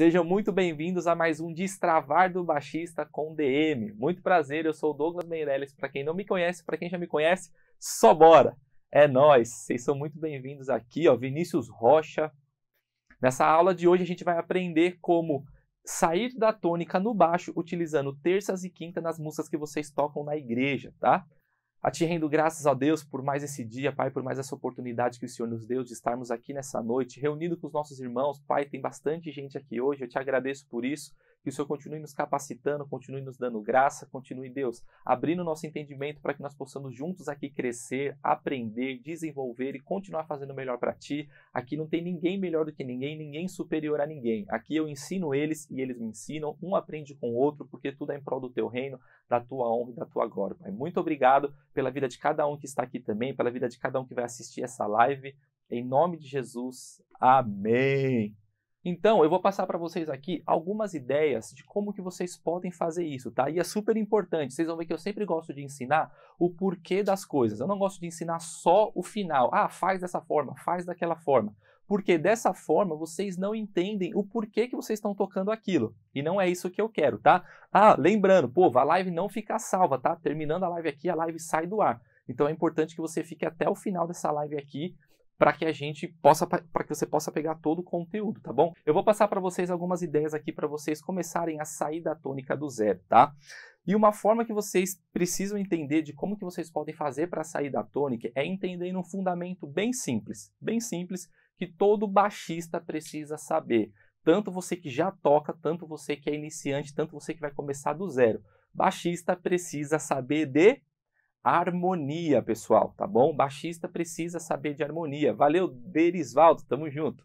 Sejam muito bem-vindos a mais um Destravar do Baixista com DM. Muito prazer, eu sou o Douglas Meirelles. Para quem não me conhece, para quem já me conhece, só bora! É nós. Vocês são muito bem-vindos aqui, ó, Vinícius Rocha. Nessa aula de hoje a gente vai aprender como sair da tônica no baixo utilizando terças e quintas nas músicas que vocês tocam na igreja, tá? A Te rendo graças a Deus por mais esse dia, Pai, por mais essa oportunidade que o Senhor nos deu de estarmos aqui nessa noite, reunido com os nossos irmãos. Pai, tem bastante gente aqui hoje, eu te agradeço por isso que o Senhor continue nos capacitando, continue nos dando graça, continue, Deus, abrindo nosso entendimento para que nós possamos juntos aqui crescer, aprender, desenvolver e continuar fazendo melhor para Ti. Aqui não tem ninguém melhor do que ninguém, ninguém superior a ninguém. Aqui eu ensino eles e eles me ensinam, um aprende com o outro, porque tudo é em prol do Teu reino, da Tua honra e da Tua glória, Pai. Muito obrigado pela vida de cada um que está aqui também, pela vida de cada um que vai assistir essa live. Em nome de Jesus, amém. Então, eu vou passar para vocês aqui algumas ideias de como que vocês podem fazer isso, tá? E é super importante. Vocês vão ver que eu sempre gosto de ensinar o porquê das coisas. Eu não gosto de ensinar só o final. Ah, faz dessa forma, faz daquela forma. Porque dessa forma vocês não entendem o porquê que vocês estão tocando aquilo. E não é isso que eu quero, tá? Ah, lembrando, povo, a live não fica salva, tá? Terminando a live aqui, a live sai do ar. Então é importante que você fique até o final dessa live aqui para que a gente possa para que você possa pegar todo o conteúdo, tá bom? Eu vou passar para vocês algumas ideias aqui para vocês começarem a sair da tônica do zero, tá? E uma forma que vocês precisam entender de como que vocês podem fazer para sair da tônica é entendendo um fundamento bem simples, bem simples que todo baixista precisa saber. Tanto você que já toca, tanto você que é iniciante, tanto você que vai começar do zero. Baixista precisa saber de harmonia, pessoal, tá bom? O baixista precisa saber de harmonia. Valeu, Derisvaldo, tamo junto.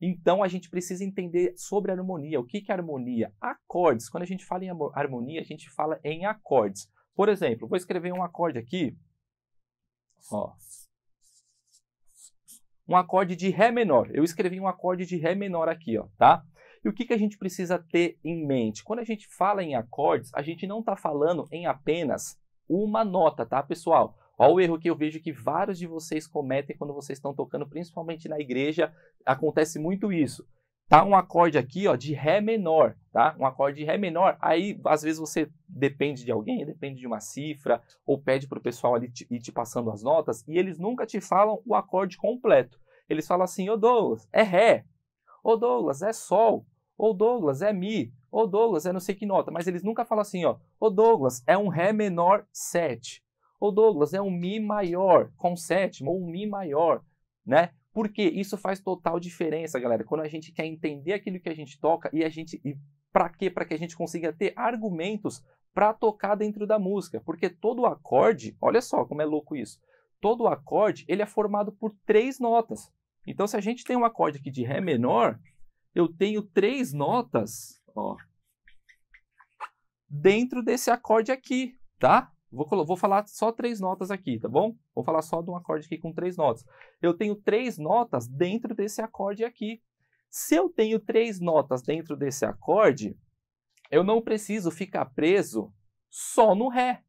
Então a gente precisa entender sobre harmonia. O que, que é harmonia? Acordes. Quando a gente fala em harmonia, a gente fala em acordes. Por exemplo, vou escrever um acorde aqui. Ó. Um acorde de Ré menor. Eu escrevi um acorde de Ré menor aqui, ó, tá? E o que, que a gente precisa ter em mente? Quando a gente fala em acordes, a gente não está falando em apenas uma nota, tá, pessoal? Olha o tá. erro que eu vejo que vários de vocês cometem quando vocês estão tocando, principalmente na igreja, acontece muito isso. Tá um acorde aqui, ó, de Ré menor, tá? Um acorde de Ré menor, aí às vezes você depende de alguém, depende de uma cifra, ou pede para o pessoal ali te, ir te passando as notas, e eles nunca te falam o acorde completo. Eles falam assim, ô Douglas, é Ré, ô Douglas, é Sol, ou Douglas é Mi, ou Douglas é não sei que nota, mas eles nunca falam assim, ó. O Douglas é um Ré menor 7. O Douglas é um Mi maior com sétima, ou um Mi maior, né? Porque isso faz total diferença, galera. Quando a gente quer entender aquilo que a gente toca e a gente e para quê? Para que a gente consiga ter argumentos para tocar dentro da música, porque todo acorde, olha só como é louco isso. Todo acorde, ele é formado por três notas. Então se a gente tem um acorde aqui de ré menor, eu tenho três notas, ó, dentro desse acorde aqui, tá? Vou, vou falar só três notas aqui, tá bom? Vou falar só de um acorde aqui com três notas. Eu tenho três notas dentro desse acorde aqui. Se eu tenho três notas dentro desse acorde, eu não preciso ficar preso só no Ré,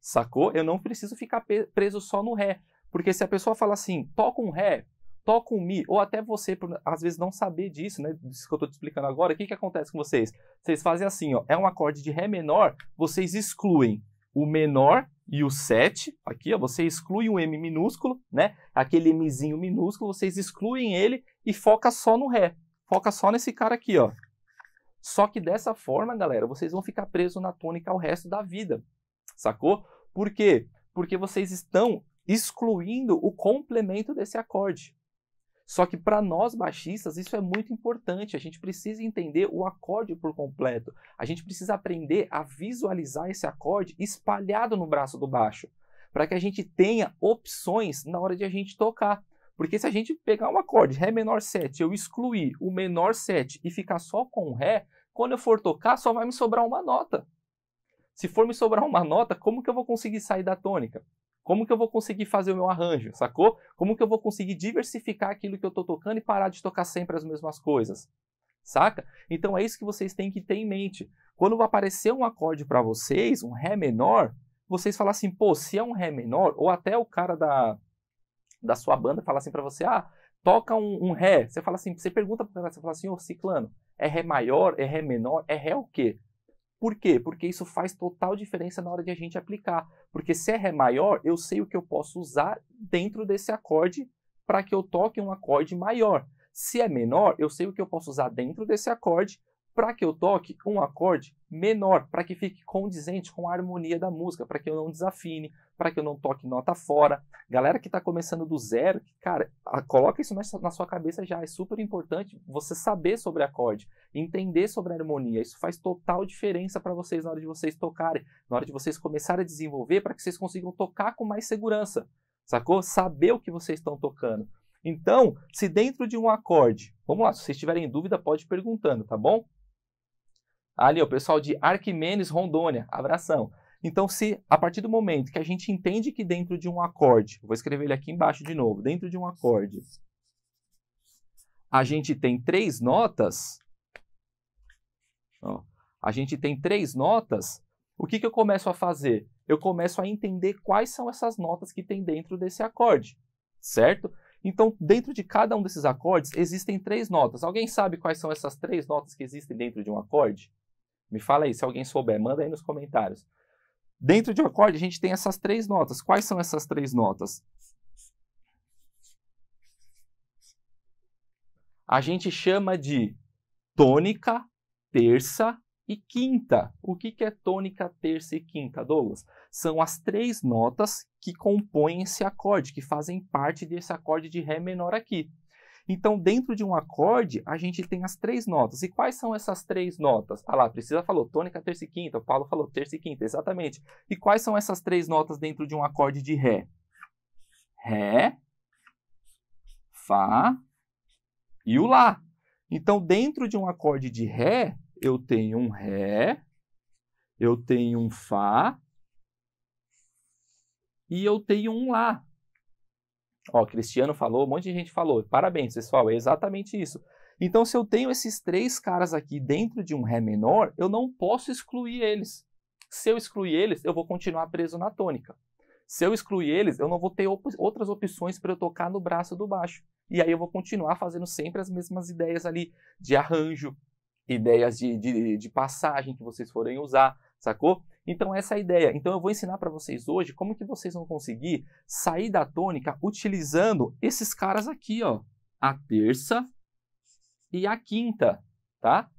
sacou? Eu não preciso ficar preso só no Ré. Porque se a pessoa fala assim, toca um Ré, tocam Mi, ou até você, por, às vezes, não saber disso, né? Isso que eu estou te explicando agora, o que, que acontece com vocês? Vocês fazem assim, ó, é um acorde de Ré menor, vocês excluem o menor e o 7, aqui, ó, você exclui o M minúsculo, né? Aquele Mzinho minúsculo, vocês excluem ele e foca só no Ré. Foca só nesse cara aqui, ó. Só que dessa forma, galera, vocês vão ficar presos na tônica o resto da vida, sacou? Por quê? Porque vocês estão excluindo o complemento desse acorde. Só que para nós baixistas isso é muito importante. A gente precisa entender o acorde por completo. A gente precisa aprender a visualizar esse acorde espalhado no braço do baixo, para que a gente tenha opções na hora de a gente tocar. Porque se a gente pegar um acorde Ré menor 7, eu excluir o menor 7 e ficar só com o Ré, quando eu for tocar só vai me sobrar uma nota. Se for me sobrar uma nota, como que eu vou conseguir sair da tônica? Como que eu vou conseguir fazer o meu arranjo, sacou? Como que eu vou conseguir diversificar aquilo que eu estou tocando e parar de tocar sempre as mesmas coisas? Saca? Então é isso que vocês têm que ter em mente. Quando aparecer um acorde para vocês, um ré menor, vocês falam assim, pô, se é um ré menor, ou até o cara da, da sua banda fala assim para você, ah, toca um, um, ré. Você fala assim, você pergunta para o cara, você fala assim, ô, oh, ciclano, é ré maior, é ré menor, é ré o quê? Por quê? Porque isso faz total diferença na hora de a gente aplicar. Porque se é Ré maior, eu sei o que eu posso usar dentro desse acorde para que eu toque um acorde maior. Se é menor, eu sei o que eu posso usar dentro desse acorde para que eu toque um acorde menor, para que fique condizente com a harmonia da música, para que eu não desafine, para que eu não toque nota fora. Galera que está começando do zero, cara, coloca isso na sua cabeça já. É super importante você saber sobre acorde, entender sobre harmonia. Isso faz total diferença para vocês na hora de vocês tocarem, na hora de vocês começarem a desenvolver, para que vocês consigam tocar com mais segurança. Sacou? Saber o que vocês estão tocando. Então, se dentro de um acorde, vamos lá, se vocês tiverem dúvida, pode ir perguntando, tá bom? ali o pessoal de Arquimenes, Rondônia, abração. Então, se a partir do momento que a gente entende que dentro de um acorde, vou escrever ele aqui embaixo de novo, dentro de um acorde, a gente tem três notas, ó, a gente tem três notas, o que, que eu começo a fazer? Eu começo a entender quais são essas notas que tem dentro desse acorde, certo? Então, dentro de cada um desses acordes, existem três notas. Alguém sabe quais são essas três notas que existem dentro de um acorde? Me fala aí, se alguém souber, manda aí nos comentários. Dentro de um acorde, a gente tem essas três notas. Quais são essas três notas? A gente chama de tônica, terça e quinta. O que, que é tônica, terça e quinta, Douglas? São as três notas que compõem esse acorde, que fazem parte desse acorde de Ré menor aqui. Então, dentro de um acorde, a gente tem as três notas. E quais são essas três notas? Ah lá, Priscila falou tônica, terça e quinta, o Paulo falou terça e quinta, exatamente. E quais são essas três notas dentro de um acorde de Ré? Ré, Fá e o Lá. Então, dentro de um acorde de Ré, eu tenho um Ré, eu tenho um Fá e eu tenho um Lá. Ó, Cristiano falou, um monte de gente falou. Parabéns, pessoal, é exatamente isso. Então, se eu tenho esses três caras aqui dentro de um Ré menor, eu não posso excluir eles. Se eu excluir eles, eu vou continuar preso na tônica. Se eu excluir eles, eu não vou ter op outras opções para eu tocar no braço do baixo. E aí eu vou continuar fazendo sempre as mesmas ideias ali de arranjo, ideias de, de, de passagem que vocês forem usar, sacou? Então essa é a ideia. Então eu vou ensinar para vocês hoje como que vocês vão conseguir sair da tônica utilizando esses caras aqui, ó, a terça e a quinta, tá?